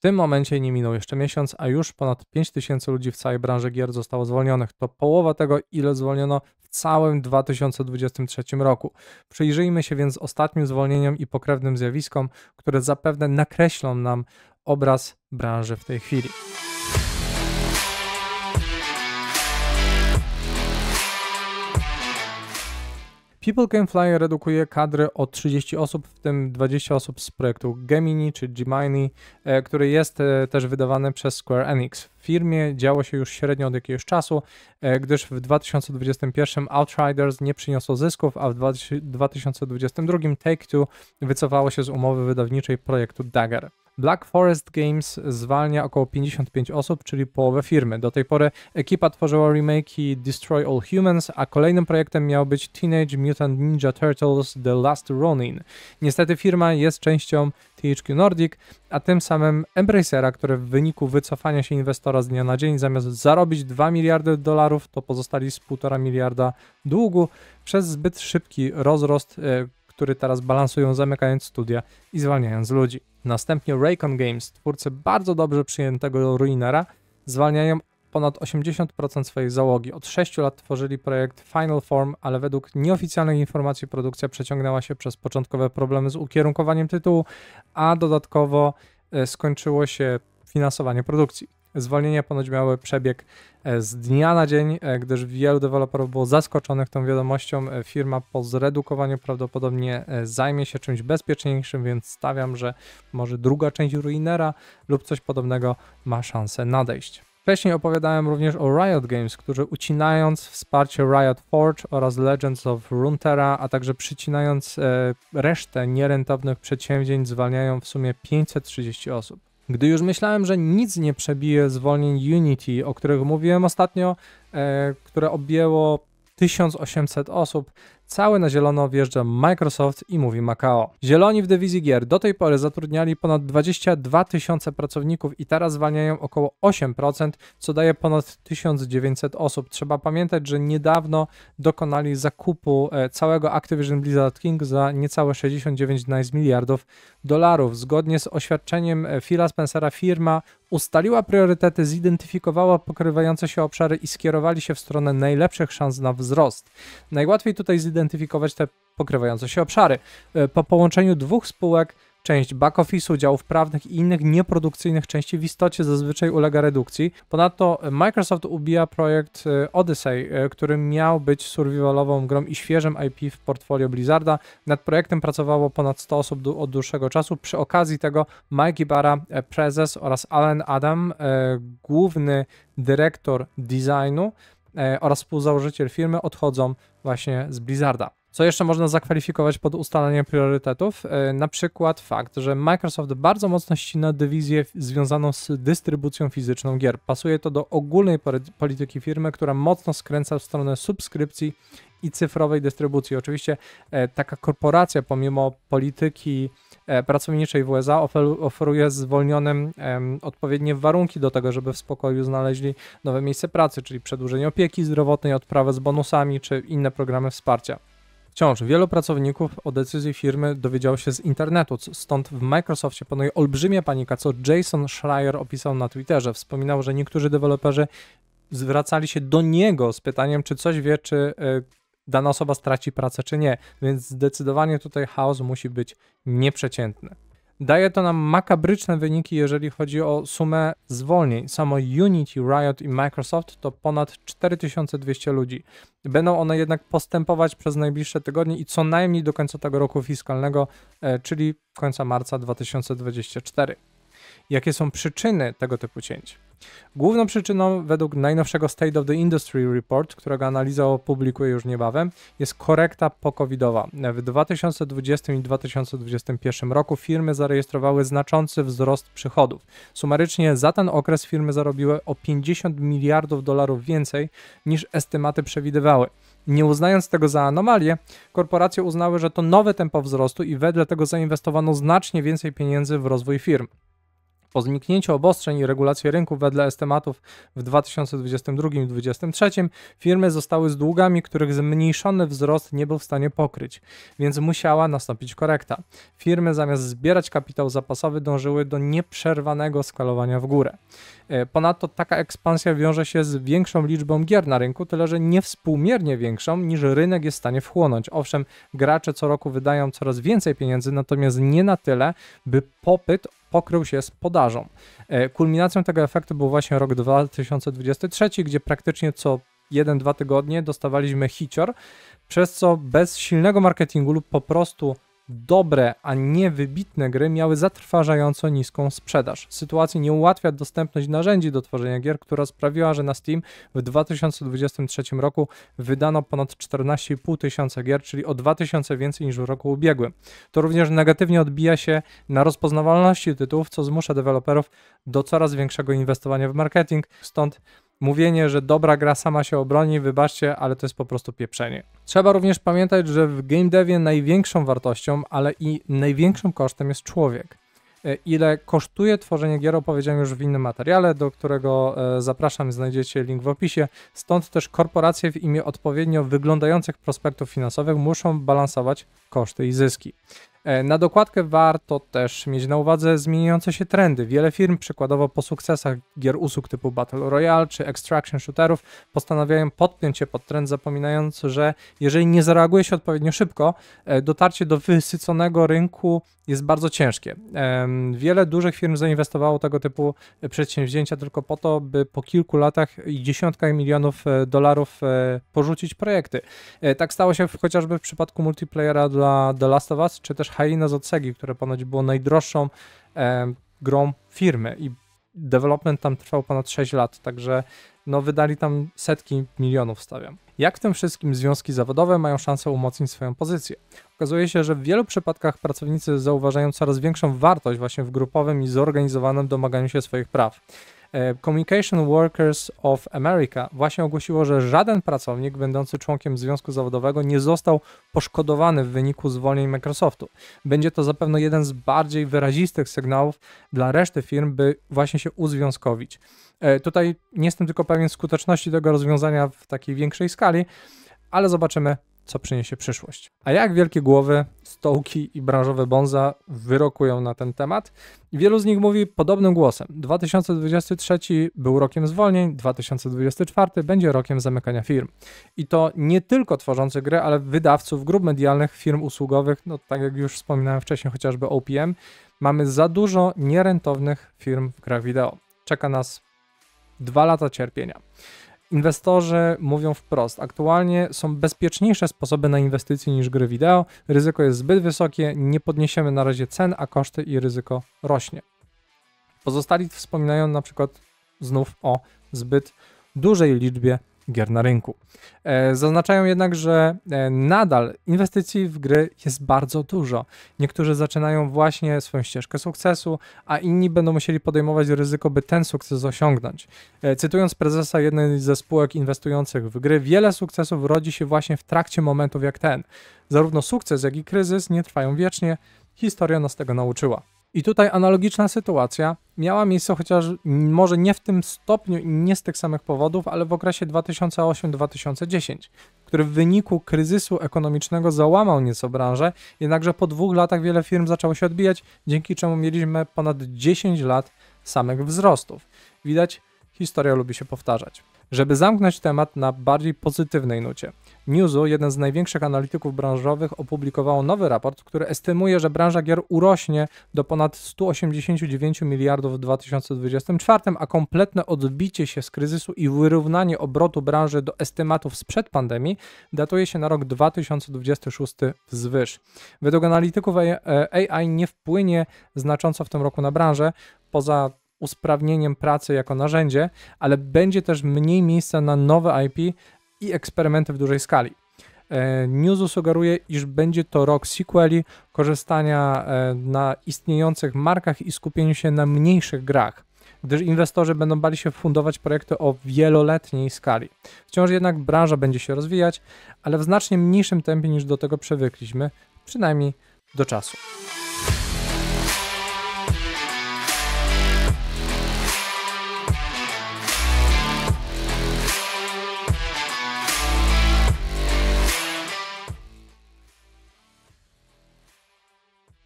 W tym momencie nie minął jeszcze miesiąc, a już ponad 5 tysięcy ludzi w całej branży gier zostało zwolnionych. To połowa tego, ile zwolniono w całym 2023 roku. Przyjrzyjmy się więc ostatnim zwolnieniom i pokrewnym zjawiskom, które zapewne nakreślą nam obraz branży w tej chwili. People Can Fly redukuje kadry o 30 osób, w tym 20 osób z projektu Gemini czy Gemini, e, który jest e, też wydawany przez Square Enix. W firmie działo się już średnio od jakiegoś czasu, e, gdyż w 2021 Outriders nie przyniosło zysków, a w 2022 Take-Two wycofało się z umowy wydawniczej projektu Dagger. Black Forest Games zwalnia około 55 osób, czyli połowę firmy. Do tej pory ekipa tworzyła remake'i Destroy All Humans, a kolejnym projektem miał być Teenage Mutant Ninja Turtles The Last Ronin. Niestety firma jest częścią THQ Nordic, a tym samym Embracera, które w wyniku wycofania się inwestora z dnia na dzień zamiast zarobić 2 miliardy dolarów, to pozostali z 1,5 miliarda długu przez zbyt szybki rozrost, e, który teraz balansują zamykając studia i zwalniając ludzi. Następnie Raycon Games, twórcy bardzo dobrze przyjętego Ruinera, zwalniają ponad 80% swojej załogi. Od 6 lat tworzyli projekt Final Form, ale według nieoficjalnych informacji produkcja przeciągnęła się przez początkowe problemy z ukierunkowaniem tytułu, a dodatkowo e, skończyło się finansowanie produkcji. Zwolnienia ponoć miały przebieg e, z dnia na dzień, e, gdyż wielu deweloperów było zaskoczonych tą wiadomością. E, firma po zredukowaniu prawdopodobnie zajmie się czymś bezpieczniejszym, więc stawiam, że może druga część Ruinera lub coś podobnego ma szansę nadejść. Wcześniej opowiadałem również o Riot Games, którzy ucinając wsparcie Riot Forge oraz Legends of Runeterra, a także przycinając resztę nierentownych przedsięwzięć, zwalniają w sumie 530 osób. Gdy już myślałem, że nic nie przebije zwolnień Unity, o których mówiłem ostatnio, e, które objęło 1800 osób, cały na zielono wjeżdża Microsoft i mówi Macao. Zieloni w dywizji gier do tej pory zatrudniali ponad 22 tysiące pracowników i teraz zwalniają około 8%, co daje ponad 1900 osób. Trzeba pamiętać, że niedawno dokonali zakupu e, całego Activision Blizzard King za niecałe 69 nice miliardów dolarów. Zgodnie z oświadczeniem e, Phila Spencera firma ustaliła priorytety, zidentyfikowała pokrywające się obszary i skierowali się w stronę najlepszych szans na wzrost. Najłatwiej tutaj zidentyfikować te pokrywające się obszary. E, po połączeniu dwóch spółek Część back-office'u, działów prawnych i innych nieprodukcyjnych części w istocie zazwyczaj ulega redukcji. Ponadto Microsoft ubija projekt e, Odyssey, e, który miał być survivalową grą i świeżym IP w portfolio Blizzarda. Nad projektem pracowało ponad 100 osób od dłuższego czasu. Przy okazji tego Mike Ibarra, e, prezes oraz Alan Adam, główny dyrektor designu oraz współzałożyciel firmy odchodzą właśnie z Blizzarda. Co jeszcze można zakwalifikować pod ustalanie priorytetów? E, na przykład fakt, że Microsoft bardzo mocno ścina dywizję związaną z dystrybucją fizyczną gier. Pasuje to do ogólnej polityki firmy, która mocno skręca w stronę subskrypcji i cyfrowej dystrybucji. Oczywiście e, taka korporacja, pomimo polityki e, pracowniczej w USA, oferuje zwolnionym odpowiednie warunki do tego, żeby w spokoju znaleźli nowe miejsce pracy, czyli przedłużenie opieki zdrowotnej, odprawę z bonusami czy inne programy wsparcia. Wciąż wielu pracowników o decyzji firmy dowiedziało się z internetu, stąd w Microsoftie panuje olbrzymia panika, co Jason Schreier opisał na Twitterze. Wspominał, że niektórzy deweloperzy zwracali się do niego z pytaniem, czy coś wie, czy e, dana osoba straci pracę, czy nie. Więc zdecydowanie tutaj chaos musi być nieprzeciętny. Daje to nam makabryczne wyniki, jeżeli chodzi o sumę zwolnień. Samo Unity, Riot i Microsoft to ponad 4200 ludzi. Będą one jednak postępować przez najbliższe tygodnie i co najmniej do końca tego roku fiskalnego, e, czyli końca marca 2024. Jakie są przyczyny tego typu cięć? Główną przyczyną, według najnowszego State of the Industry Report, którego analiza opublikuje już niebawem, jest korekta pokowidowa. W 2020 i 2021 roku firmy zarejestrowały znaczący wzrost przychodów. Sumarycznie za ten okres firmy zarobiły o 50 miliardów dolarów więcej niż estymaty przewidywały. Nie uznając tego za anomalię, korporacje uznały, że to nowe tempo wzrostu i wedle tego zainwestowano znacznie więcej pieniędzy w rozwój firm. Po zniknięciu obostrzeń i regulacji rynku wedle estymatów w 2022 i 2023 firmy zostały z długami, których zmniejszony wzrost nie był w stanie pokryć, więc musiała nastąpić korekta. Firmy zamiast zbierać kapitał zapasowy dążyły do nieprzerwanego skalowania w górę. E, ponadto taka ekspansja wiąże się z większą liczbą gier na rynku, tyle że niewspółmiernie większą niż rynek jest w stanie wchłonąć. Owszem, gracze co roku wydają coraz więcej pieniędzy, natomiast nie na tyle, by popyt pokrył się z podażą. E, kulminacją tego efektu był właśnie rok 2023, gdzie praktycznie co 1-2 tygodnie dostawaliśmy hicior, przez co bez silnego marketingu lub po prostu dobre, a nie wybitne gry miały zatrważająco niską sprzedaż. Sytuacji nie ułatwia dostępność narzędzi do tworzenia gier, która sprawiła, że na Steam w 2023 roku wydano ponad 14,5 tysiąca gier, czyli o 2000 więcej niż w roku ubiegłym. To również negatywnie odbija się na rozpoznawalności tytułów, co zmusza deweloperów do coraz większego inwestowania w marketing, stąd mówienie, że dobra gra sama się obroni, wybaczcie, ale to jest po prostu pieprzenie. Trzeba również pamiętać, że w game devie największą wartością, ale i największym kosztem jest człowiek. E, ile kosztuje tworzenie gier, opowiedziałem już w innym materiale, do którego e, zapraszam, znajdziecie link w opisie. Stąd też korporacje w imię odpowiednio wyglądających prospektów finansowych muszą balansować koszty i zyski. E, na dokładkę warto też mieć na uwadze zmieniające się trendy. Wiele firm, przykładowo po sukcesach gier usług typu Battle Royale czy Extraction Shooterów, postanawiają podpiąć się pod trend, zapominając, że jeżeli nie zareaguje się odpowiednio szybko, e, dotarcie do wysyconego rynku jest bardzo ciężkie. Wiele dużych firm zainwestowało tego typu przedsięwzięcia tylko po to, by po kilku latach i dziesiątkach milionów e, dolarów e, porzucić projekty. E, tak stało się chociażby w przypadku multiplayera dla The Last of Us, czy też Hyena z Odsegi, które ponoć było najdroższą grą firmy i development tam trwał ponad 6 lat, także no wydali tam setki milionów, stawiam. Jak w tym wszystkim związki zawodowe mają szansę umocnić swoją pozycję? Okazuje się, że w wielu przypadkach pracownicy zauważają coraz większą wartość właśnie w grupowym i zorganizowanym domaganiu się swoich praw. E, Communication Workers of America właśnie ogłosiło, że żaden pracownik będący członkiem związku zawodowego nie został poszkodowany w wyniku zwolnień Microsoftu. Będzie to zapewne jeden z bardziej wyrazistych sygnałów dla reszty firm, by właśnie się uzwiązkowić. E, tutaj nie jestem tylko pewien skuteczności tego rozwiązania w takiej większej skali, ale zobaczymy, co przyniesie przyszłość. A jak wielkie głowy, stołki i branżowe bonza wyrokują na ten temat? Wielu z nich mówi podobnym głosem. 2023 był rokiem zwolnień, 2024 będzie rokiem zamykania firm. I to nie tylko tworzących gry, ale wydawców, grup medialnych, firm usługowych, no tak jak już wspominałem wcześniej, chociażby OPM. Mamy za dużo nierentownych firm w grach wideo. Czeka nas dwa lata cierpienia. Inwestorzy mówią wprost, aktualnie są bezpieczniejsze sposoby na inwestycje niż gry wideo, ryzyko jest zbyt wysokie, nie podniesiemy na razie cen, a koszty i ryzyko rośnie. Pozostali wspominają na przykład znów o zbyt dużej liczbie gier na rynku. E, zaznaczają jednak, że e, nadal inwestycji w gry jest bardzo dużo. Niektórzy zaczynają właśnie swoją ścieżkę sukcesu, a inni będą musieli podejmować ryzyko, by ten sukces osiągnąć. E, cytując prezesa jednej ze spółek inwestujących w gry, wiele sukcesów rodzi się właśnie w trakcie momentów jak ten. Zarówno sukces, jak i kryzys nie trwają wiecznie. Historia nas tego nauczyła. I tutaj analogiczna sytuacja miała miejsce chociaż może nie w tym stopniu i nie z tych samych powodów, ale w okresie 2008-2010, który w wyniku kryzysu ekonomicznego załamał nieco branżę, jednakże po dwóch latach wiele firm zaczęło się odbijać, dzięki czemu mieliśmy ponad 10 lat samych wzrostów. Widać, historia lubi się powtarzać. Żeby zamknąć temat na bardziej pozytywnej nucie, Newzoo, jeden z największych analityków branżowych, opublikowało nowy raport, który estymuje, że branża gier urośnie do ponad 189 miliardów w 2024, a kompletne odbicie się z kryzysu i wyrównanie obrotu branży do estymatów sprzed pandemii datuje się na rok 2026 wzwyż. Według analityków AI nie wpłynie znacząco w tym roku na branżę, poza usprawnieniem pracy jako narzędzie, ale będzie też mniej miejsca na nowe IP i eksperymenty w dużej skali. E, Newsu sugeruje, iż będzie to rok sequeli, korzystania e, na istniejących markach i skupieniu się na mniejszych grach, gdyż inwestorzy będą bali się fundować projekty o wieloletniej skali. Wciąż jednak branża będzie się rozwijać, ale w znacznie mniejszym tempie niż do tego przewykliśmy, przynajmniej do czasu.